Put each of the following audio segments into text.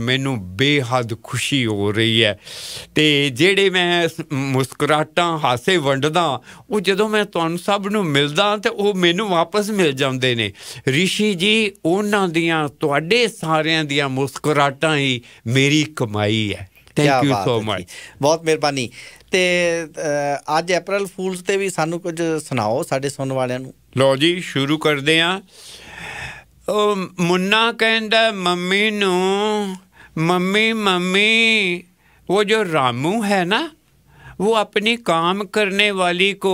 ਮੈਨੂੰ ਬੇਹੱਦ ਖੁਸ਼ੀ ਹੋ ਰਹੀ ਹੈ ਤੇ ਜਿਹੜੇ ਮੈਂ ਮੁਸਕਰਾਟਾਂ ਹਾਸੇ ਵੰਡਦਾ ਉਹ ਜਦੋਂ ਮੈਂ ਤੁਹਾਨੂੰ ਸਭ ਨੂੰ ਮਿਲਦਾ ਤੇ ਉਹ ਮੈਨੂੰ ਵਾਪਸ ਮਿਲ ਜਾਂਦੇ ਨੇ ਰਿਸ਼ੀ ਜੀ ਉਹਨਾਂ ਦੀਆਂ ਤੁਹਾਡੇ ਸਾਰਿਆਂ ਦੀਆਂ ਮੁਸਕਰਾਟਾਂ ਹੀ ਮੇਰੀ ਕਮਾਈ ਹੈ ਥੈਂਕ ਯੂ ਸੋ ਮਚ ਬਹੁਤ ਮਿਹਰਬਾਨੀ ਤੇ ਅੱਜ ਅਪ੍ਰੈਲ ਫੂਲਸ ਤੇ ਵੀ ਸਾਨੂੰ ਕੁਝ ਸੁਣਾਓ ਸਾਡੇ ਸੁਣਨ ਵਾਲਿਆਂ ਨੂੰ ਲਓ ਜੀ ਸ਼ੁਰੂ ਕਰਦੇ ਆਂ मुन्ना ਮੁੰਨਾ ਕਹਿੰਦਾ मम्मी नू मम्मी मम्मी वो जो रामू है ना वो अपनी काम करने वाली को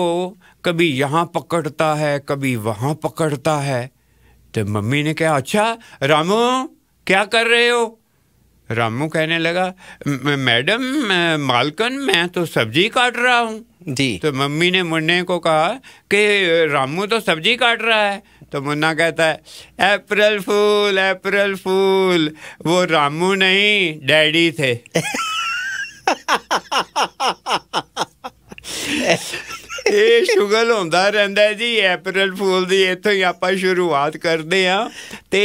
कभी यहाँ पकड़ता है कभी वहाँ पकड़ता है तो मम्मी ने कहा अच्छा रामू क्या कर रहे हो रामू कहने लगा मैडम मालकन मैं तो सब्जी काट रहा हूँ जी तो मम्मी ने मुन्ने को कहा कि रामू तो सब्जी काट रहा है तो मुन्ना कहता है अप्रैल फूल अप्रैल फूल वो रामू नहीं डैडी थे ਇਹ ਸ਼ੁਗਲ ਹੁੰਦਾ ਰਹਿੰਦਾ ਜੀ ਅਪ੍ਰੈਲ ਫੂਲ ਦੀ ਇੱਥੋਂ ਹੀ ਆਪਾਂ ਸ਼ੁਰੂਆਤ ਕਰਦੇ ਆ ਤੇ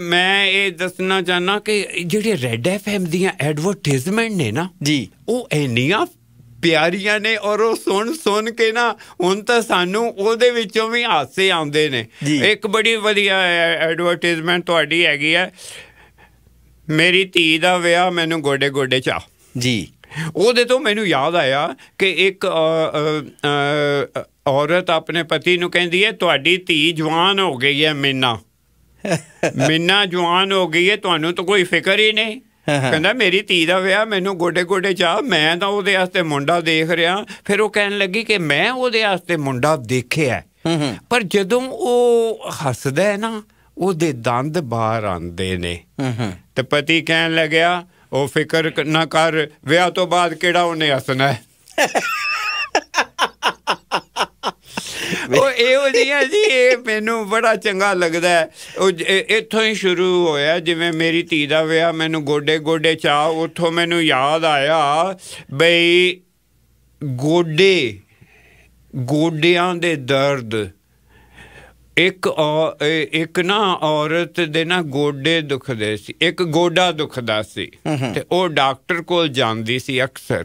ਮੈਂ ਇਹ ਦੱਸਣਾ ਚਾਹਨਾ ਕਿ ਜਿਹੜੇ ਰੈਡ ਐਫਐਮ ਦੀਆਂ ਐਡਵਰਟਾਈਜ਼ਮੈਂਟ ਨੇ ਨਾ ਜੀ ਉਹ ਇੰਨੀਆਂ ਪਿਆਰੀਆਂ ਨੇ ਔਰ ਉਹ ਸੁਣ ਸੁਣ ਕੇ ਨਾ ਹੁਣ ਤਾਂ ਸਾਨੂੰ ਉਹਦੇ ਵਿੱਚੋਂ ਵੀ ਹਾਸੇ ਆਉਂਦੇ ਨੇ ਇੱਕ ਬੜੀ ਵਧੀਆ ਐਡਵਰਟਾਈਜ਼ਮੈਂਟ ਤੁਹਾਡੀ ਹੈਗੀ ਹੈ ਮੇਰੀ ਧੀ ਦਾ ਵਿਆਹ ਮੈਨੂੰ ਗੋਡੇ ਗੋਡੇ ਚਾ ਜੀ ਉਹਦੇ ਤੋਂ ਮੈਨੂੰ ਯਾਦ ਆਇਆ ਕਿ ਇੱਕ ਔਰਤ ਆਪਣੇ ਪਤੀ ਨੂੰ ਕਹਿੰਦੀ ਹੈ ਤੁਹਾਡੀ ਧੀ ਜਵਾਨ ਹੋ ਗਈ ਹੈ ਮੀਨਾ ਮੀਨਾ ਜਵਾਨ ਹੋ ਗਈ ਹੈ ਤੁਹਾਨੂੰ ਤਾਂ ਕੋਈ ਫਿਕਰ ਹੀ ਨਹੀਂ ਕਹਿੰਦਾ ਮੇਰੀ ਧੀ ਦਾ ਵਿਆਹ ਮੈਨੂੰ ਗੋਡੇ ਗੋਡੇ ਚਾ ਮੈਂ ਤਾਂ ਉਹਦੇ ਵਾਸਤੇ ਮੁੰਡਾ ਦੇਖ ਰਿਹਾ ਫਿਰ ਉਹ ਕਹਿਣ ਲੱਗੀ ਕਿ ਮੈਂ ਉਹਦੇ ਵਾਸਤੇ ਮੁੰਡਾ ਦੇਖਿਆ ਪਰ ਜਦੋਂ ਉਹ ਹੱਸਦਾ ਹੈ ਨਾ ਉਹਦੇ ਦੰਦ ਬਾਹਰ ਆਉਂਦੇ ਨੇ ਤੇ ਪਤੀ ਕਹਿਣ ਲੱਗਿਆ ਉਹ ਫਿਕਰ ਨਾ ਕਰ ਵਿਆਹ ਤੋਂ ਬਾਅਦ ਕਿਹੜਾ ਉਹਨੇ ਹੱਸਣਾ ਹੈ ਉਹ ਇਹੋ ਜਿਹੀਆਂ ਜੀ ਇਹ ਮੈਨੂੰ ਬੜਾ ਚੰਗਾ ਲੱਗਦਾ ਉਹ ਇੱਥੋਂ ਹੀ ਸ਼ੁਰੂ ਹੋਇਆ ਜਿਵੇਂ ਮੇਰੀ ਧੀ ਦਾ ਵਿਆਹ ਮੈਨੂੰ ਗੋਡੇ ਗੋਡੇ ਚਾ ਉੱਥੋਂ ਮੈਨੂੰ ਯਾਦ ਆਇਆ ਬਈ ਗੋਡੇ ਗੋਡਿਆਂ ਦੇ ਦਰਦ ਇੱਕ ਇੱਕ ਨਾ ਔਰਤ ਦੇ ਨਾ ਗੋਡੇ ਦੁਖਦੇ ਸੀ ਇੱਕ ਗੋਡਾ ਦੁਖਦਾ ਸੀ ਤੇ ਉਹ ਡਾਕਟਰ ਕੋਲ ਜਾਂਦੀ ਸੀ ਅਕਸਰ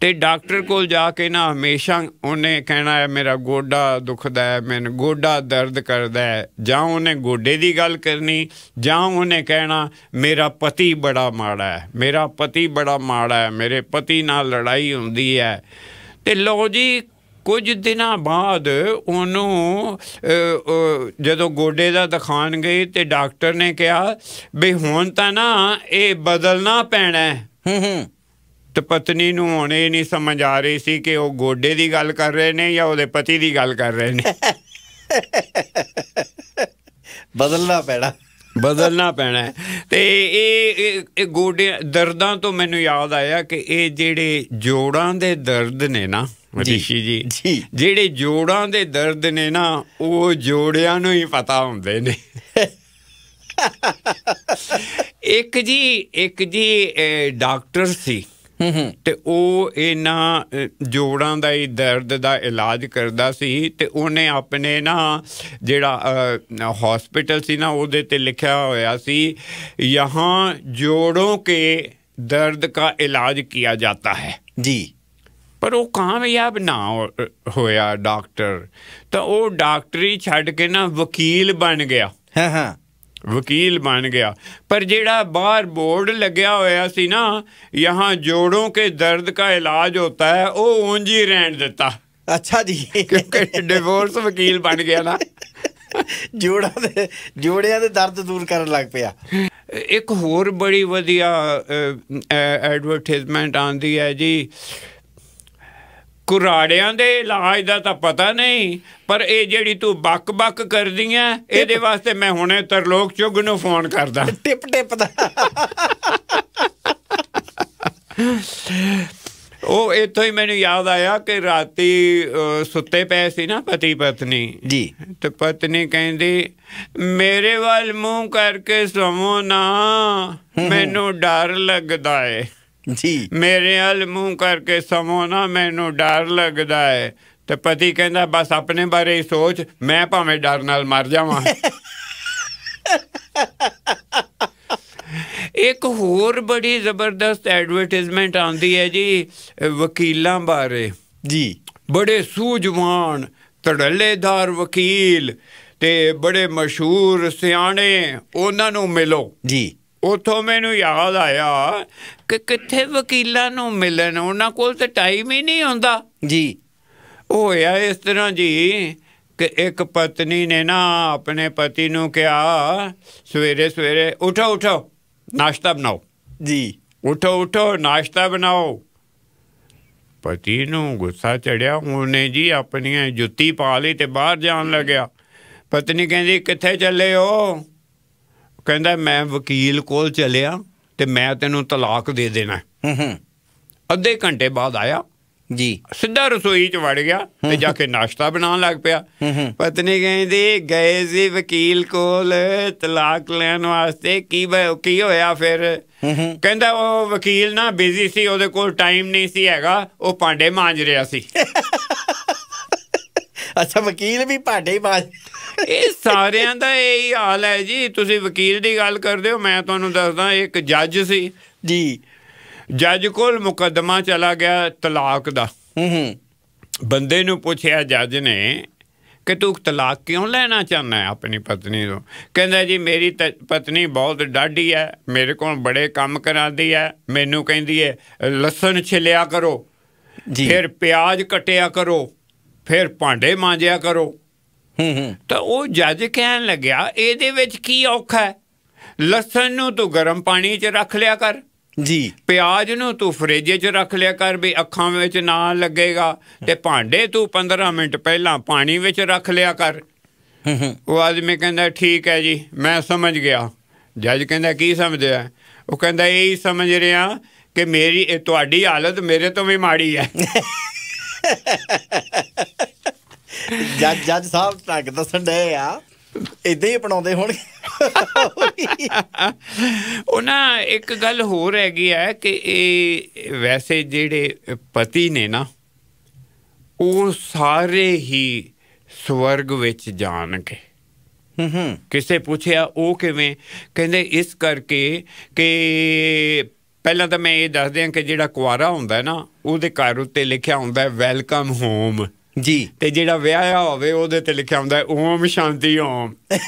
ਤੇ ਡਾਕਟਰ ਕੋਲ ਜਾ ਕੇ ਨਾ ਹਮੇਸ਼ਾ ਉਹਨੇ ਕਹਿਣਾ ਹੈ ਮੇਰਾ ਗੋਡਾ ਦੁਖਦਾ ਹੈ ਮੈਨੂੰ ਗੋਡਾ ਦਰਦ ਕਰਦਾ ਹੈ ਜਾਂ ਉਹਨੇ ਗੋਡੇ ਦੀ ਗੱਲ ਕਰਨੀ ਜਾਂ ਉਹਨੇ ਕਹਿਣਾ ਮੇਰਾ ਪਤੀ ਬੜਾ ਮਾੜਾ ਹੈ ਮੇਰਾ ਪਤੀ ਬੜਾ ਮਾੜਾ ਹੈ ਮੇਰੇ ਪਤੀ ਨਾਲ ਲੜਾਈ ਹੁੰਦੀ ਹੈ ਤੇ ਲੋ ਜੀ ਕੁਝ ਦਿਨਾਂ ਬਾਅਦ ਉਹਨੂੰ ਜਦੋਂ ਗੋਡੇ ਦਾ ਦਿਖਾਣ ਗਈ ਤੇ ਡਾਕਟਰ ਨੇ ਕਿਹਾ ਵੀ ਹੁਣ ਤਾਂ ਨਾ ਇਹ ਬਦਲਣਾ ਪੈਣਾ ਹੂੰ ਹੂੰ ਤੇ ਪਤਨੀ ਨੂੰ ਹੁਣ ਇਹ ਨਹੀਂ ਸਮਝ ਆ ਰਹੀ ਸੀ ਕਿ ਉਹ ਗੋਡੇ ਦੀ ਗੱਲ ਕਰ ਰਹੇ ਨੇ ਜਾਂ ਉਹਦੇ ਪਤੀ ਦੀ ਗੱਲ ਕਰ ਰਹੇ ਨੇ ਬਦਲਣਾ ਪੈਣਾ ਬਦਲਣਾ ਪੈਣਾ ਤੇ ਇਹ ਇਹ ਗੋਡੇ ਦਰਦਾਂ ਤੋਂ ਮੈਨੂੰ ਯਾਦ ਆਇਆ ਕਿ ਇਹ ਜਿਹੜੇ ਜੋੜਾਂ ਦੇ ਦਰਦ ਨੇ ਨਾ ਮਦੀਸ਼ੀ ਜੀ ਜਿਹੜੇ ਜੋੜਾਂ ਦੇ ਦਰਦ ਨੇ ਨਾ ਉਹ ਜੋੜਿਆਂ ਨੂੰ ਹੀ ਪਤਾ ਹੁੰਦੇ ਨੇ ਇੱਕ ਜੀ ਇੱਕ ਜੀ ਡਾਕਟਰ ਸੀ ਤੇ ਉਹ ਇਹਨਾਂ ਜੋੜਾਂ ਦਾ ਹੀ ਦਰਦ ਦਾ ਇਲਾਜ ਕਰਦਾ ਸੀ ਤੇ ਉਹਨੇ ਆਪਣੇ ਨਾ ਜਿਹੜਾ ਹਸਪੀਟਲ ਸੀ ਨਾ ਉਹਦੇ ਤੇ ਲਿਖਿਆ ਹੋਇਆ ਸੀ ਯਹਾਂ ਜੋੜੋਂ ਕੇ ਦਰਦ ਦਾ ਇਲਾਜ ਕੀਤਾ ਜਾਂਦਾ ਹੈ ਜੀ ਪਰ ਉਹ ਕਾਮਯਾਬ ਨਾ ਹੋਇਆ ਡਾਕਟਰ ਤਾਂ ਉਹ ਡਾਕਟਰੀ ਛੱਡ ਕੇ ਨਾ ਵਕੀਲ ਬਣ ਗਿਆ ਹਾਂ ਹਾਂ ਵਕੀਲ ਬਣ ਗਿਆ ਪਰ ਜਿਹੜਾ ਬਾਹਰ ਬੋਰਡ ਲੱਗਿਆ ਹੋਇਆ ਸੀ ਨਾ ਯਹਾਂ ਜੋੜੋਂ ਕੇ ਦਰਦ ਦਾ ਇਲਾਜ ਹੁੰਦਾ ਹੈ ਉਹ ਉਂਝ ਹੀ ਰਹਿਣ ਦਿੱਤਾ ਅੱਛਾ ਜੀ ਕਿਉਂਕਿ ਡਿਵੋਰਸ ਵਕੀਲ ਬਣ ਗਿਆ ਨਾ ਜੋੜਾਂ ਦੇ ਜੋੜਿਆਂ ਦੇ ਦਰਦ ਦੂਰ ਕਰਨ ਲੱਗ ਪਿਆ ਇੱਕ ਹੋਰ ਬੜੀ ਵਧੀਆ ਐਡਵਰਟਾਈਜ਼ਮੈਂਟ ਆਂਦੀ ਹੈ ਜੀ ਕੁਰਾੜਿਆਂ ਦੇ ਇਲਾਜ ਦਾ ਤਾਂ ਪਤਾ ਨਹੀਂ ਪਰ ਇਹ ਜਿਹੜੀ ਤੂੰ ਬੱਕ-ਬੱਕ ਕਰਦੀ ਐ ਇਹਦੇ ਵਾਸਤੇ ਮੈਂ ਹੁਣੇ ਤਰਲੋਕ ਚੁੱਗ ਨੂੰ ਫੋਨ ਕਰਦਾ ਟਿਪ ਟਿਪ ਦਾ ਉਹ ਇਥੋਂ ਹੀ ਮੈਨੂੰ ਯਾਦ ਆਇਆ ਕਿ ਰਾਤੀ ਸੁੱਤੇ ਪਏ ਸੀ ਨਾ ਪਤੀ ਪਤਨੀ ਜੀ ਤੇ ਪਤਨੀ ਕਹਿੰਦੀ ਮੇਰੇ ਵੱਲ ਮੂੰਹ ਕਰਕੇ ਸਵੋ ਨਾ ਮੈਨੂੰ ਡਰ ਲੱਗਦਾ ਏ ਜੀ ਮੇਰੇ ਹਲ ਮੂੰਹ ਕਰਕੇ ਸਮੋਨਾ ਮੈਨੂੰ ਡਰ ਲੱਗਦਾ ਹੈ ਤੇ ਪਤੀ ਕਹਿੰਦਾ ਬਸ ਆਪਣੇ ਬਾਰੇ ਹੀ ਸੋਚ ਮੈਂ ਭਾਵੇਂ ਡਰ ਨਾਲ ਮਰ ਜਾਵਾਂ ਇੱਕ ਹੋਰ ਬੜੀ ਜ਼ਬਰਦਸਤ ਐਡਵਰਟਾਈਜ਼ਮੈਂਟ ਆਉਂਦੀ ਹੈ ਜੀ ਵਕੀਲਾਂ ਬਾਰੇ ਜੀ ਬੜੇ ਸੂਝਵਾਨ ਤੜਲੇਦਾਰ ਵਕੀਲ ਤੇ ਬੜੇ ਮਸ਼ਹੂਰ ਸਿਆਣੇ ਉਹਨਾਂ ਨੂੰ ਮਿਲੋ ਜੀ ਉਥੋਂ ਮੈਨੂੰ ਯਾਦ ਆਇਆ ਕਿ ਕਿੱਥੇ ਵਕੀਲਾਂ ਨੂੰ ਮਿਲਣ ਉਹਨਾਂ ਕੋਲ ਤੇ ਟਾਈਮ ਹੀ ਨਹੀਂ ਹੁੰਦਾ ਜੀ ਹੋਇਆ ਇਸ ਤਰ੍ਹਾਂ ਜੀ ਕਿ ਇੱਕ ਪਤਨੀ ਨੇ ਨਾ ਆਪਣੇ ਪਤੀ ਨੂੰ ਕਿਹਾ ਸਵੇਰੇ ਸਵੇਰੇ ਉਠੋ ਉਠੋ ਨਾਸ਼ਤਾ ਬਣਾਓ ਜੀ ਉਠੋ ਉਠੋ ਨਾਸ਼ਤਾ ਬਣਾਓ ਪਤੀ ਨੂੰ ਗੁੱਸਾ ਚੜਿਆ ਉਹਨੇ ਜੀ ਆਪਣੀਆਂ ਜੁੱਤੀ ਪਾ ਲਈ ਤੇ ਬਾਹਰ ਜਾਣ ਲੱਗਿਆ ਪਤਨੀ ਕਹਿੰਦੀ ਕਿੱਥੇ ਚੱਲੇ ਹੋ ਕਹਿੰਦਾ ਮੈਂ ਵਕੀਲ ਕੋਲ ਚਲਿਆ ਤੇ ਮੈਂ ਤੈਨੂੰ ਤਲਾਕ ਦੇ ਦੇਣਾ ਹੂੰ ਹੂੰ ਅੱਧੇ ਘੰਟੇ ਬਾਅਦ ਆਇਆ ਜੀ ਸਿੱਧਾ ਰਸੋਈ ਚ ਵੜ ਗਿਆ ਤੇ ਜਾ ਕੇ ਨਾਸ਼ਤਾ ਬਣਾਉਣ ਲੱਗ ਪਿਆ ਪਤਨੀ ਕਹਿੰਦੀ ਗਏ ਸੀ ਵਕੀਲ ਕੋਲ ਤਲਾਕ ਲੈਣ ਵਾਸਤੇ ਕੀ ਕੀ ਹੋਇਆ ਫਿਰ ਕਹਿੰਦਾ ਉਹ ਵਕੀਲ ਨਾ ਬਿਜ਼ੀ ਸੀ ਉਹਦੇ ਕੋਲ ਟਾਈਮ ਨਹੀਂ ਸੀ ਹੈਗਾ ਉਹ ਪਾਂਡੇ ਮਾਂਜ ਰਿਹਾ ਸੀ ਅੱਛਾ ਵਕੀਲ ਵੀ ਭਾਡੇ ਹੀ ਬਾਜ ਇਹ ਸਾਰਿਆਂ ਦਾ ਇਹੀ ਹਾਲ ਹੈ ਜੀ ਤੁਸੀਂ ਵਕੀਲ ਦੀ ਗੱਲ ਕਰਦੇ ਹੋ ਮੈਂ ਤੁਹਾਨੂੰ ਦੱਸਦਾ ਇੱਕ ਜੱਜ ਸੀ ਜੀ ਜੱਜ ਕੋਲ ਮੁਕੱਦਮਾ ਚਲਾ ਗਿਆ ਤਲਾਕ ਦਾ ਹੂੰ ਹੂੰ ਬੰਦੇ ਨੂੰ ਪੁੱਛਿਆ ਜੱਜ ਨੇ ਕਿ ਤੂੰ ਤਲਾਕ ਕਿਉਂ ਲੈਣਾ ਚਾਹੁੰਦਾ ਹੈ ਆਪਣੀ ਪਤਨੀ ਤੋਂ ਕਹਿੰਦਾ ਜੀ ਮੇਰੀ ਪਤਨੀ ਬਹੁਤ ਡਾਢੀ ਹੈ ਮੇਰੇ ਕੋਲ ਬੜੇ ਕੰਮ ਕਰਾਉਂਦੀ ਹੈ ਮੈਨੂੰ ਕਹਿੰਦੀ ਹੈ ਲਸਣ ਛਿਲਿਆ ਕਰੋ ਜੀ ਫਿਰ ਪਿਆਜ਼ ਕਟਿਆ ਕਰੋ ਫਿਰ ਭਾਂਡੇ ਮਾਂਜਿਆ ਕਰੋ ਹੂੰ ਹੂੰ ਤਾਂ ਉਹ ਜੱਜ ਕਹਿਣ ਲੱਗਿਆ ਇਹਦੇ ਵਿੱਚ ਕੀ ਔਖਾ ਹੈ ਲਸਣ ਨੂੰ ਤੂੰ ਗਰਮ ਪਾਣੀ 'ਚ ਰੱਖ ਲਿਆ ਕਰ ਜੀ ਪਿਆਜ਼ ਨੂੰ ਤੂੰ ਫ੍ਰਿਜ 'ਚ ਰੱਖ ਲਿਆ ਕਰ ਵੀ ਅੱਖਾਂ ਵਿੱਚ ਨਾ ਲੱਗੇਗਾ ਤੇ ਭਾਂਡੇ ਤੂੰ 15 ਮਿੰਟ ਪਹਿਲਾਂ ਪਾਣੀ ਵਿੱਚ ਰੱਖ ਲਿਆ ਕਰ ਉਹ ਆਦਮੀ ਕਹਿੰਦਾ ਠੀਕ ਹੈ ਜੀ ਮੈਂ ਸਮਝ ਗਿਆ ਜੱਜ ਕਹਿੰਦਾ ਕੀ ਸਮਝਿਆ ਉਹ ਕਹਿੰਦਾ ਇਹ ਹੀ ਸਮਝ ਰਿਹਾ ਕਿ ਮੇਰੀ ਇਹ ਤੁਹਾਡੀ ਹਾਲਤ ਮੇਰੇ ਤੋਂ ਵੀ ਮਾੜੀ ਹੈ ਜੱਜ ਜੱਜ ਸਾਹਿਬ ਟੱਕ ਦੱਸਣ ਦੇ ਆ ਇਦਾਂ ਹੀ ਅਪਣਾਉਂਦੇ ਹੋਣਗੇ ਉਹਨਾਂ ਇੱਕ ਗੱਲ ਹੋਰ ਹੈਗੀ ਆ ਕਿ ਇਹ ਵੈਸੇ ਜਿਹੜੇ ਪਤੀ ਨੇ ਨਾ ਉਹ ਸਾਰੇ ਹੀ ਸਵਰਗ ਵਿੱਚ ਜਾਣਗੇ ਹੂੰ ਹੂੰ ਕਿਸੇ ਪੁੱਛਿਆ ਉਹ ਕਿਵੇਂ ਕਹਿੰਦੇ ਇਸ ਕਰਕੇ ਕਿ ਪਹਿਲਾਂ ਤਾਂ ਮੈਂ ਇਹ ਦੱਸ ਦਿਆਂ ਕਿ ਜਿਹੜਾ ਕੁਆਰਾ ਹੁੰਦਾ ਨਾ ਉਹਦੇ ਘਰ ਉੱਤੇ ਲਿਖਿਆ ਹੁੰਦਾ ਵੈਲਕਮ ਹੋਮ ਜੀ ਤੇ ਜਿਹੜਾ ਵਿਆਹਿਆ ਹੋਵੇ ਉਹਦੇ ਤੇ ਲਿਖਿਆ ਹੁੰਦਾ ਓਮ ਸ਼ਾਂਤੀ ਓਮ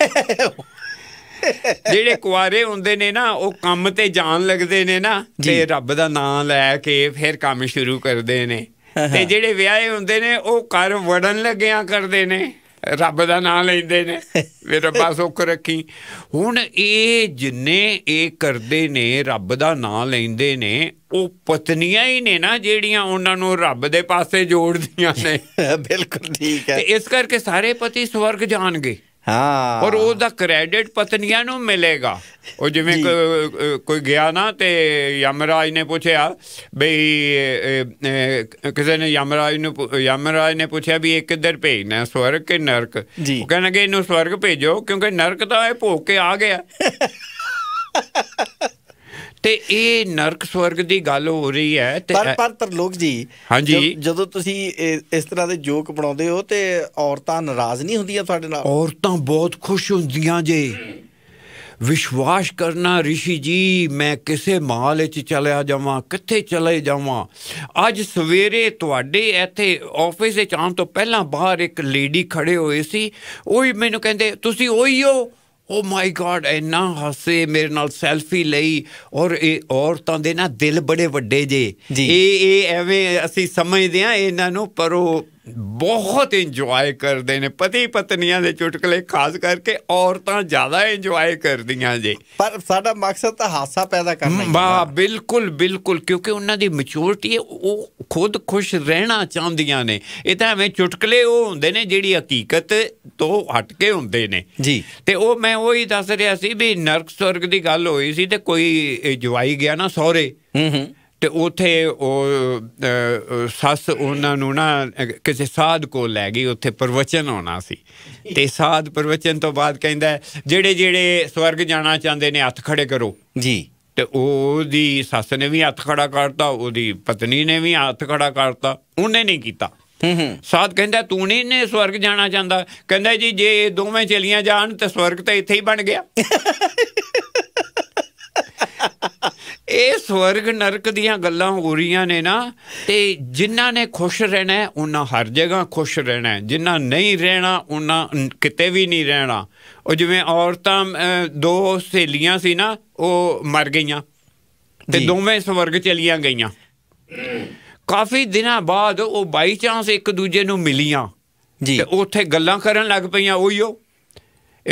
ਜਿਹੜੇ ਕੁਆਰੇ ਹੁੰਦੇ ਨੇ ਨਾ ਉਹ ਕੰਮ ਤੇ ਜਾਣ ਲੱਗਦੇ ਨੇ ਨਾ ਤੇ ਰੱਬ ਦਾ ਨਾਮ ਲੈ ਕੇ ਫਿਰ ਕੰਮ ਸ਼ੁਰੂ ਕਰਦੇ ਨੇ ਤੇ ਜਿਹੜੇ ਵਿਆਹੇ ਹੁੰਦੇ ਨੇ ਉਹ ਘਰ ਵੜਨ ਲੱਗਿਆਂ ਕਰਦੇ ਨੇ ਰੱਬ ਦਾ ਨਾਮ ਲੈਂਦੇ ਨੇ ਵੀ ਰੱਬਾ ਸੁੱਖ ਰੱਖੀ ਹੁਣ ਇਹ ਜਿੰਨੇ ਇਹ ਕਰਦੇ ਨੇ ਰੱਬ ਦਾ ਨਾਮ ਲੈਂਦੇ ਨੇ ਉਹ ਪਤਨੀਆਂ ਹੀ ਨੇ ਨਾ ਜਿਹੜੀਆਂ ਉਹਨਾਂ ਨੂੰ ਰੱਬ ਦੇ ਪਾਸੇ ਜੋੜਦੀਆਂ ਨੇ ਬਿਲਕੁਲ ਠੀਕ ਹੈ ਇਸ ਕਰਕੇ ਸਾਰੇ ਪਤੀ ਸਵਰਗ ਜਾਣਗੇ ਹਾਂ ਔਰ ਉਹਦਾ ਕ੍ਰੈਡਿਟ ਪਤਨੀਆਂ ਨੂੰ ਮਿਲੇਗਾ ਉਹ ਜਿਵੇਂ ਕੋਈ ਗਿਆ ਨਾ ਤੇ ਯਮਰਾਜ ਨੇ ਪੁੱਛਿਆ ਬਈ ਕਿਸੇ ਨੇ ਯਮਰਾਜ ਨੂੰ ਯਮਰਾਜ ਨੇ ਪੁੱਛਿਆ ਵੀ ਇਹ ਕਿੱਧਰ ਭੇਜਣਾ ਸਵਰਗ ਕਿ ਨਰਕ ਉਹ ਕਹਿੰਨਗੇ ਇਹਨੂੰ ਸਵਰਗ ਭੇਜੋ ਕਿਉਂਕਿ ਨਰਕ ਤਾਂ ਇਹ ਭੋਗ ਕੇ ਆ ਗਿਆ ਤੇ ਇਹ ਨਰਕ ਸਵਰਗ ਦੀ ਗੱਲ ਹੋ ਰਹੀ ਹੈ ਤੇ ਪਰ ਪਰ ਲੋਕ ਜੀ ਜਦੋਂ ਤੁਸੀਂ ਇਸ ਤਰ੍ਹਾਂ ਦੇ ਜੋਕ ਬਣਾਉਂਦੇ ਹੋ ਤੇ ਔਰਤਾਂ ਨਾਰਾਜ਼ ਨਹੀਂ ਹੁੰਦੀਆਂ ਤੁਹਾਡੇ ਨਾਲ ਔਰਤਾਂ ਬਹੁਤ ਖੁਸ਼ ਹੁੰਦੀਆਂ ਜੇ ਵਿਸ਼ਵਾਸ ਕਰਨਾ ਰਿਸ਼ੀ ਜੀ ਮੈਂ ਕਿਸੇ ਮਾਲ ਵਿੱਚ ਚਲਿਆ ਜਾਵਾਂ ਕਿੱਥੇ ਚਲੇ ਜਾਵਾਂ ਅੱਜ ਸਵੇਰੇ ਤੁਹਾਡੇ ਇੱਥੇ ਆਫਿਸ ਦੇ ਆਉਣ ਤੋਂ ਪਹਿਲਾਂ ਬਾਹਰ ਇੱਕ ਲੇਡੀ ਖੜੇ ਹੋਏ ਸੀ ਉਹ ਹੀ ਮੈਨੂੰ ਕਹਿੰਦੇ ਤੁਸੀਂ ਉਹੀ ਹੋ ਓ ਮਾਈ ਗॉड ਇੰਨਾ ਹੱਸੇ ਮੇਰੇ ਨਾਲ ਸੈਲਫੀ ਲਈ ਔਰ ਇਹ ਔਰਤਾਂ ਦੇ ਨਾ ਦਿਲ ਬੜੇ ਵੱਡੇ ਜੇ ਇਹ ਇਹ ਐਵੇਂ ਅਸੀਂ ਸਮਝਦੇ ਆ ਇਹਨਾਂ ਨੂੰ ਪਰ ਉਹ ਬਹੁਤ ਇੰਜੋਏ ਕਰਦੇ ਨੇ ਪਤੀ ਪਤਨੀਆਂ ਦੇ ਚੁਟਕਲੇ ਖਾਸ ਕਰਕੇ ਔਰਤਾਂ ਜ਼ਿਆਦਾ ਇੰਜੋਏ ਕਰਦੀਆਂ ਜੇ ਪਰ ਸਾਡਾ ਮਕਸਦ ਤਾਂ ਹਾਸਾ ਪੈਦਾ ਕਰਨਾ ਹੀ ਹੈ ਬਿਲਕੁਲ ਬਿਲਕੁਲ ਕਿਉਂਕਿ ਉਹਨਾਂ ਦੀ ਹੈ ਉਹ ਖੁਦ ਖੁਸ਼ ਰਹਿਣਾ ਚਾਹੁੰਦੀਆਂ ਨੇ ਇਹ ਤਾਂ ਐਵੇਂ ਚੁਟਕਲੇ ਉਹ ਹੁੰਦੇ ਨੇ ਜਿਹੜੀ ਹਕੀਕਤ ਤੋਂ ਹਟ ਕੇ ਹੁੰਦੇ ਨੇ ਜੀ ਤੇ ਉਹ ਮੈਂ ਉਹ ਹੀ ਦੱਸ ਰਿਹਾ ਸੀ ਵੀ ਨਰਕ ਸਵਰਗ ਦੀ ਗੱਲ ਹੋਈ ਸੀ ਤੇ ਕੋਈ ਜਵਾਈ ਗਿਆ ਨਾ ਸਹਰੇ ਹੂੰ ਹੂੰ ਤੇ ਉਥੇ ਉਹ ਸੱਸ ਉਹਨਾਂ ਨੂੰ ਨਾ ਕਿਸੇ ਸਾਧ ਕੋਲ ਲੈ ਗਈ ਉਥੇ ਪ੍ਰਵਚਨ ਹੋਣਾ ਸੀ ਤੇ ਸਾਧ ਪ੍ਰਵਚਨ ਤੋਂ ਬਾਅਦ ਕਹਿੰਦਾ ਜਿਹੜੇ ਜਿਹੜੇ ਸਵਰਗ ਜਾਣਾ ਚਾਹੁੰਦੇ ਨੇ ਹੱਥ ਖੜੇ ਕਰੋ ਜੀ ਤੇ ਉਹਦੀ ਸੱਸ ਨੇ ਵੀ ਹੱਥ ਖੜਾ ਕਰਤਾ ਉਹਦੀ ਪਤਨੀ ਨੇ ਵੀ ਹੱਥ ਖੜਾ ਕਰਤਾ ਉਹਨੇ ਨਹੀਂ ਕੀਤਾ ਸਾਧ ਕਹਿੰਦਾ ਤੂੰ ਨਹੀਂ ਨੇ ਸਵਰਗ ਜਾਣਾ ਚਾਹੁੰਦਾ ਕਹਿੰਦਾ ਜੀ ਜੇ ਦੋਵੇਂ ਚਲੀਆਂ ਜਾਣ ਤੇ ਸਵਰਗ ਤਾਂ ਇੱਥੇ ਹੀ ਬਣ ਗਿਆ ਇਹ ਸਵਰਗ ਨਰਕ ਦੀਆਂ ਗੱਲਾਂ ਹੋ ਰਹੀਆਂ ਨੇ ਨਾ ਤੇ ਜਿਨ੍ਹਾਂ ਨੇ ਖੁਸ਼ ਰਹਿਣਾ ਉਹਨਾਂ ਹਰ ਜਗ੍ਹਾ ਖੁਸ਼ ਰਹਿਣਾ ਜਿਨ੍ਹਾਂ ਨਹੀਂ ਰਹਿਣਾ ਉਹਨਾਂ ਕਿਤੇ ਵੀ ਨਹੀਂ ਰਹਿਣਾ ਉਹ ਜਿਵੇਂ ਔਰਤਾਂ ਦੋ ਸਹੇਲੀਆਂ ਸੀ ਨਾ ਉਹ ਮਰ ਗਈਆਂ ਤੇ ਦੋਵੇਂ ਸਵਰਗ ਚਲੀਆਂ ਗਈਆਂ ਕਾਫੀ ਦਿਨਾਂ ਬਾਅਦ ਉਹ ਬਾਈ ਚਾਂਸ ਇੱਕ ਦੂਜੇ ਨੂੰ ਮਿਲੀਆਂ ਜੀ ਤੇ ਉੱਥੇ ਗੱਲਾਂ ਕਰਨ ਲੱਗ ਪਈਆਂ ਉਹੀਓ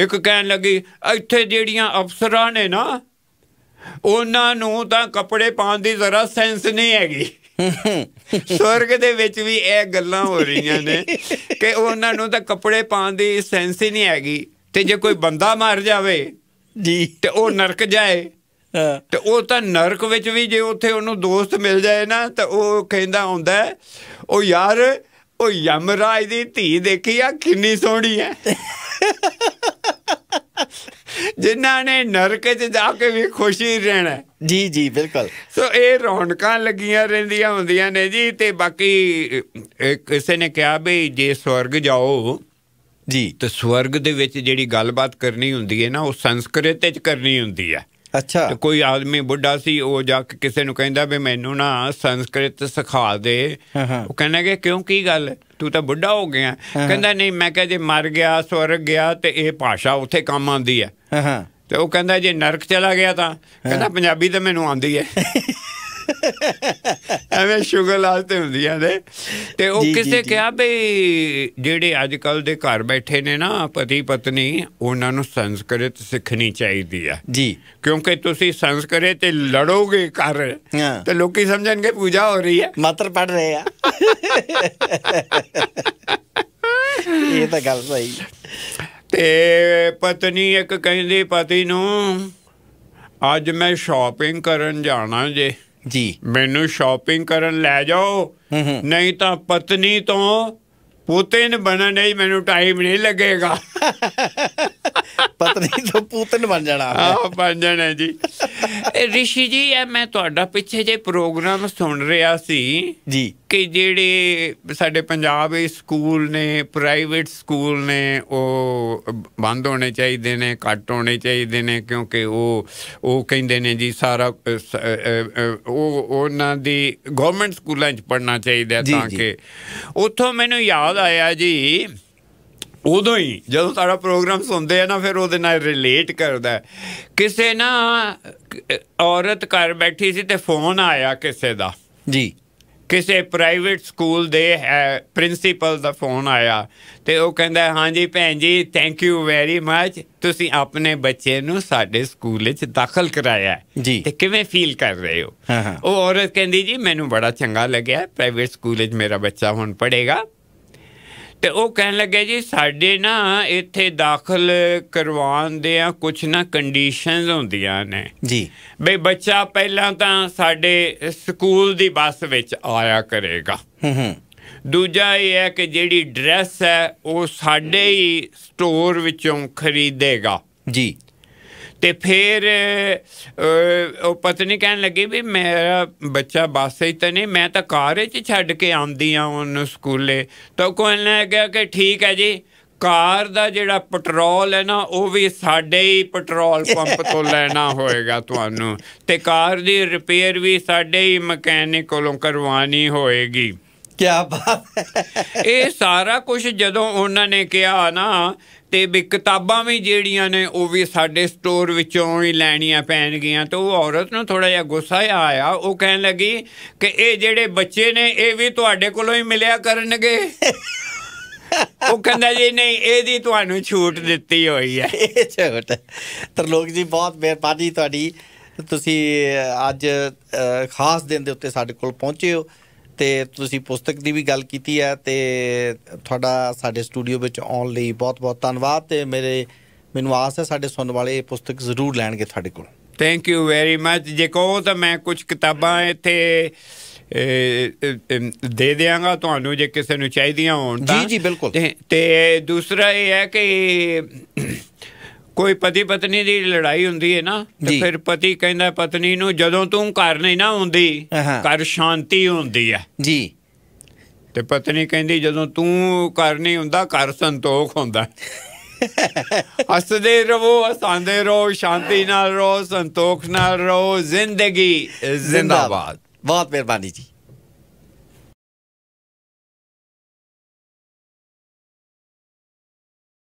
ਇੱਕ ਕਹਿਣ ਲੱਗੀ ਇੱਥੇ ਜਿਹੜੀਆਂ ਅਫਸਰਾਂ ਨੇ ਨਾ ਉਹਨਾਂ ਨੂੰ ਤਾਂ ਕੱਪੜੇ ਪਾਉਣ ਦੀ ਜ਼ਰਾ ਸੈਂਸ ਨਹੀਂ ਹੈਗੀ ਸਵਰਗ ਦੇ ਵਿੱਚ ਵੀ ਇਹ ਗੱਲਾਂ ਹੋ ਰਹੀਆਂ ਨੇ ਕਿ ਉਹਨਾਂ ਨੂੰ ਤਾਂ ਕੱਪੜੇ ਪਾਉਣ ਦੀ ਸੈਂਸ ਹੀ ਨਹੀਂ ਹੈਗੀ ਤੇ ਜੇ ਕੋਈ ਬੰਦਾ ਮਰ ਜਾਵੇ ਜੀ ਤੇ ਉਹ ਨਰਕ ਜਾਏ ਤੇ ਉਹ ਤਾਂ ਨਰਕ ਵਿੱਚ ਵੀ ਜੇ ਉੱਥੇ ਉਹਨੂੰ ਦੋਸਤ ਮਿਲ ਜਾਏ ਨਾ ਤਾਂ ਉਹ ਕਹਿੰਦਾ ਹੁੰਦਾ ਉਹ ਯਾਰ ਉਹ ਯਮਰਾਜ ਦੀ ਧੀ ਦੇਖੀ ਆ ਕਿੰਨੀ ਸੋਹਣੀ ਹੈ ਜਿਨ੍ਹਾਂ ਨੇ ਨਰਕ 'ਚ ਜਾ ਕੇ ਵੀ ਖੁਸ਼ੀ ਰਹਿਣਾ ਜੀ ਜੀ ਬਿਲਕੁਲ ਸੋ ਇਹ ਰੌਣਕਾਂ ਲੱਗੀਆਂ ਰਹਿੰਦੀਆਂ ਹੁੰਦੀਆਂ ਨੇ ਜੀ ਤੇ ਬਾਕੀ ਕਿਸੇ ਨੇ ਕਿਹਾ ਵੀ ਜੇ ਸਵਰਗ ਜਾਓ ਜੀ ਤੇ ਸਵਰਗ ਦੇ ਵਿੱਚ ਜਿਹੜੀ ਗੱਲਬਾਤ ਕਰਨੀ ਹੁੰਦੀ ਹੈ ਨਾ ਉਹ ਸੰਸਕ੍ਰਿਤ ਵਿੱਚ ਕਰਨੀ ਹੁੰਦੀ ਹੈ ਅੱਛਾ ਕੋਈ ਆਦਮੀ ਬੁੱਢਾ ਸੀ ਉਹ ਜਾ ਕੇ ਕਿਸੇ ਨੂੰ ਕਹਿੰਦਾ ਵੀ ਮੈਨੂੰ ਨਾ ਸੰਸਕ੍ਰਿਤ ਸਿਖਾ ਦੇ ਉਹ ਕਹਿੰਦਾ ਕਿ ਕਿਉਂ ਕੀ ਗੱਲ ਤੂੰ ਤਾਂ ਬੁੱਢਾ ਹੋ ਗਿਆ ਕਹਿੰਦਾ ਨਹੀਂ ਮੈਂ ਕਿਹਾ ਜੇ ਮਰ ਗਿਆ ਸਵਰਗ ਗਿਆ ਤੇ ਇਹ ਭਾਸ਼ਾ ਉੱਥੇ ਕੰਮ ਆਉਂਦੀ ਹੈ ਹਾਂ ਤੇ ਉਹ ਕਹਿੰਦਾ ਜੇ ਨਰਕ ਚਲਾ ਗਿਆ ਤਾਂ ਕਹਿੰਦਾ ਪੰਜਾਬੀ ਤਾਂ ਮੈਨੂੰ ਆਉਂਦੀ ਹੈ ਐਵੇਂ ਸ਼ੂਗਰ ਲਾਸਤੇ ਹੁੰਦੀਆਂ ਨੇ ਤੇ ਉਹ ਕਿਸੇ ਕਿਹਾ ਵੀ ਜਿਹੜੇ ਅੱਜ ਕੱਲ ਦੇ ਘਰ ਬੈਠੇ ਨੇ ਨਾ ਪਤੀ ਪਤਨੀ ਉਹਨਾਂ ਨੂੰ ਸੰਸਕ੍ਰਿਤ ਸਿੱਖਣੀ ਚਾਹੀਦੀ ਆ ਜੀ ਕਿਉਂਕਿ ਤੁਸੀਂ ਸੰਸਕ੍ਰਿਤ ਤੇ ਲੜੋਗੇ ਘਰ ਤੇ ਲੋਕੀ ਸਮਝਣਗੇ ਪੂਜਾ ਹੋ ਰਹੀ ਹੈ ਮਾਤਰ ਪੜ ਰਹੇ ਆ ਇਹ ਤਾਂ ਗੱਲ ਸਹੀ ਤੇ ਪਤਨੀ ਇੱਕ ਕਹਿੰਦੀ ਪਤੀ ਨੂੰ ਅੱਜ ਮੈਂ ਸ਼ਾਪਿੰਗ ਕਰਨ ਜਾਣਾ ਜੇ ਜੀ ਮੈਨੂੰ ਸ਼ਾਪਿੰਗ ਕਰਨ ਲੈ ਜਾਓ ਨਹੀਂ ਤਾਂ ਪਤਨੀ ਤੋਂ ਪੁੱਤਨ ਬਣਨ ਲਈ ਮੈਨੂੰ ਟਾਈਮ ਨਹੀਂ ਲੱਗੇਗਾ ਪਤਨੀ ਤੋਂ ਪੂਤਨ ਬਣ ਜਾਣਾ ਆ ਬਣ ਜਾਣਾ ਜੀ ਰਿਸ਼ੀ ਜੀ ਇਹ ਮੈਂ ਤੁਹਾਡਾ ਪਿੱਛੇ ਜੇ ਪ੍ਰੋਗਰਾਮ ਸੁਣ ਰਿਹਾ ਸੀ ਜੀ ਕਿ ਜਿਹੜੇ ਸਾਡੇ ਪੰਜਾਬ ਦੇ ਸਕੂਲ ਨੇ ਪ੍ਰਾਈਵੇਟ ਸਕੂਲ ਨੇ ਉਹ ਬੰਦ ਹੋਣੇ ਚਾਹੀਦੇ ਨੇ ਕੱਟ ਹੋਣੇ ਚਾਹੀਦੇ ਨੇ ਕਿਉਂਕਿ ਉਹ ਉਹ ਕਹਿੰਦੇ ਨੇ ਜੀ ਸਾਰਾ ਉਹ ਉਹਨਾਂ ਦੀ ਗਵਰਨਮੈਂਟ ਸਕੂਲਾਂ 'ਚ ਪੜਨਾ ਚਾਹੀਦਾ ਤਾਂ ਕਿ ਉਥੋਂ ਮੈਨੂੰ ਯਾਦ ਆਇਆ ਜੀ ਉਦੋਂ ਹੀ ਜਦੋਂ ਤੁਹਾਡਾ ਪ੍ਰੋਗਰਾਮ ਸੁਣਦੇ ਆ ਨਾ ਫਿਰ ਉਹਦੇ ਨਾਲ ਰਿਲੇਟ ਕਰਦਾ ਕਿਸੇ ਨਾ ਔਰਤ ਘਰ ਬੈਠੀ ਸੀ ਤੇ ਫੋਨ ਆਇਆ ਕਿਸੇ ਦਾ ਜੀ ਕਿਸੇ ਪ੍ਰਾਈਵੇਟ ਸਕੂਲ ਦੇ ਪ੍ਰਿੰਸੀਪਲ ਦਾ ਫੋਨ ਆਇਆ ਤੇ ਉਹ ਕਹਿੰਦਾ ਹਾਂਜੀ ਭੈਣ ਜੀ ਥੈਂਕ ਯੂ ਵੈਰੀ ਮੱਚ ਤੁਸੀਂ ਆਪਣੇ ਬੱਚੇ ਨੂੰ ਸਾਡੇ ਸਕੂਲ ਵਿੱਚ ਦਾਖਲ ਕਰਾਇਆ ਜੀ ਤੇ ਕਿਵੇਂ ਫੀਲ ਕਰ ਰਹੇ ਹੋ ਉਹ ਔਰਤ ਕਹਿੰਦੀ ਜੀ ਮੈਨੂੰ ਬੜਾ ਚੰਗਾ ਲੱਗਿਆ ਪ੍ਰਾਈਵੇਟ ਸਕੂਲ ਵਿੱਚ ਮੇਰਾ ਬੱਚਾ ਹੁਣ ਪੜ੍ਹੇਗਾ ਤੇ ਉਹ ਕਹਿਣ ਲੱਗੇ ਜੀ ਸਾਡੇ ਨਾ ਇੱਥੇ ਦਾਖਲ ਕਰਵਾਉਣ ਦੇ ਆ ਕੁਝ ਨਾ ਕੰਡੀਸ਼ਨਸ ਹੁੰਦੀਆਂ ਨੇ ਜੀ ਬਈ ਬੱਚਾ ਪਹਿਲਾਂ ਤਾਂ ਸਾਡੇ ਸਕੂਲ ਦੀ ਬੱਸ ਵਿੱਚ ਆਇਆ ਕਰੇਗਾ ਹੂੰ ਹੂੰ ਦੂਜਾ ਇਹ ਹੈ ਕਿ ਜਿਹੜੀ ਡਰੈਸ ਹੈ ਉਹ ਸਾਡੇ ਹੀ ਸਟੋਰ ਵਿੱਚੋਂ ਖਰੀਦੇਗਾ ਜੀ ਤੇ ਫਿਰ ਉਹ ਪਤਨੀ ਕਹਿਣ ਲੱਗੀ ਵੀ ਮੇਰਾ ਬੱਚਾ ਬਾਸੇ ਹੀ ਤਾਂ ਨਹੀਂ ਮੈਂ ਤਾਂ ਕਾਰ ਵਿੱਚ ਛੱਡ ਕੇ ਆਉਂਦੀ ਆ ਉਹਨੂੰ ਸਕੂਲੇ ਤਾਂ ਕੋਈ ਨਾ ਕਿਹਾ ਕਿ ਠੀਕ ਹੈ ਜੀ ਕਾਰ ਦਾ ਜਿਹੜਾ ਪੈਟਰੋਲ ਹੈ ਨਾ ਉਹ ਵੀ ਸਾਡੇ ਹੀ ਪੈਟਰੋਲ ਪੰਪ ਤੋਂ ਲੈਣਾ ਹੋਏਗਾ ਤੁਹਾਨੂੰ ਤੇ ਕਾਰ ਦੀ ਰਿਪੇਅਰ ਵੀ ਸਾਡੇ ਹੀ ਮਕੈਨਿਕ ਕੋਲੋਂ ਕਰਵਾਣੀ ਹੋਏਗੀ ਕੀ ਬਾਤ ਇਹ ਸਾਰਾ ਕੁਝ ਜਦੋਂ ਉਹਨਾਂ ਨੇ ਕਿਹਾ ਨਾ ਤੇ ਵੀ ਕਿਤਾਬਾਂ ਵੀ ਜਿਹੜੀਆਂ ਨੇ ਉਹ ਵੀ ਸਾਡੇ ਸਟੋਰ ਵਿੱਚੋਂ ਹੀ ਲੈਣੀਆਂ ਪੈਣਗੀਆਂ ਤੇ ਉਹ ਔਰਤ ਨੂੰ ਥੋੜਾ ਜਿਹਾ ਗੁੱਸਾ ਆਇਆ ਉਹ ਕਹਿਣ ਲੱਗੀ ਕਿ ਇਹ ਜਿਹੜੇ ਬੱਚੇ ਨੇ ਇਹ ਵੀ ਤੁਹਾਡੇ ਕੋਲੋਂ ਹੀ ਮਿਲਿਆ ਕਰਨਗੇ ਉਹ ਕਹਿੰਦਾ ਜੀ ਨਹੀਂ ਇਹਦੀ ਤੁਹਾਨੂੰ ਛੂਟ ਦਿੱਤੀ ਹੋਈ ਹੈ ਇਹ ਛੂਟ ਤਰਲੋਕ ਜੀ ਬਹੁਤ ਮਿਹਰਬਾਨੀ ਤੁਹਾਡੀ ਤੁਸੀਂ ਅੱਜ ਖਾਸ ਦਿਨ ਦੇ ਉੱਤੇ ਸਾਡੇ ਕੋਲ ਪਹੁੰਚੇ ਹੋ ਤੇ ਤੁਸੀਂ ਪੁਸਤਕ ਦੀ ਵੀ ਗੱਲ ਕੀਤੀ ਹੈ ਤੇ ਤੁਹਾਡਾ ਸਾਡੇ ਸਟੂਡੀਓ ਵਿੱਚ ਆਉਣ ਲਈ ਬਹੁਤ-ਬਹੁਤ ਧੰਨਵਾਦ ਤੇ ਮੇਰੇ ਮੈਨੂੰ ਆਸ ਹੈ ਸਾਡੇ ਸੁਣਨ ਵਾਲੇ ਇਹ ਪੁਸਤਕ ਜ਼ਰੂਰ ਲੈਣਗੇ ਤੁਹਾਡੇ ਕੋਲ ਥੈਂਕ ਯੂ ਵੈਰੀ ਮੱਚ ਜੇ ਕੋ ਤਾਂ ਮੈਂ ਕੁਝ ਕਿਤਾਬਾਂ ਇੱਥੇ ਦੇ ਦੇਵਾਂਗਾ ਤੁਹਾਨੂੰ ਜੇ ਕਿਸੇ ਨੂੰ ਚਾਹੀਦੀਆਂ ਹੋਣ ਤਾਂ ਜੀ ਜੀ ਬਿਲਕੁਲ ਤੇ ਦੂਸਰਾ ਇਹ ਹੈ ਕਿ ਕੋਈ ਪਤੀ ਪਤਨੀ ਦੀ ਲੜਾਈ ਹੁੰਦੀ ਹੈ ਨਾ ਤੇ ਫਿਰ ਪਤੀ ਕਹਿੰਦਾ ਪਤਨੀ ਨੂੰ ਜਦੋਂ ਤੂੰ ਘਰ ਨਹੀਂ ਨਾ ਹੁੰਦੀ ਘਰ ਸ਼ਾਂਤੀ ਹੁੰਦੀ ਹੈ ਜੀ ਤੇ ਪਤਨੀ ਕਹਿੰਦੀ ਜਦੋਂ ਤੂੰ ਘਰ ਨਹੀਂ ਹੁੰਦਾ ਘਰ ਸੰਤੋਖ ਹੁੰਦਾ ਹੱਸਦੇ ਰਹੋ ਹਸਾਂਦੇ ਰਹੋ ਸ਼ਾਂਤੀ ਨਾਲ ਰਹੋ ਸੰਤੋਖ ਨਾਲ ਰਹੋ ਜ਼ਿੰਦਗੀ ਜ਼ਿੰਦਾਬਾਦ ਬਹੁਤ ਮਿਹਰਬਾਨੀ ਜੀ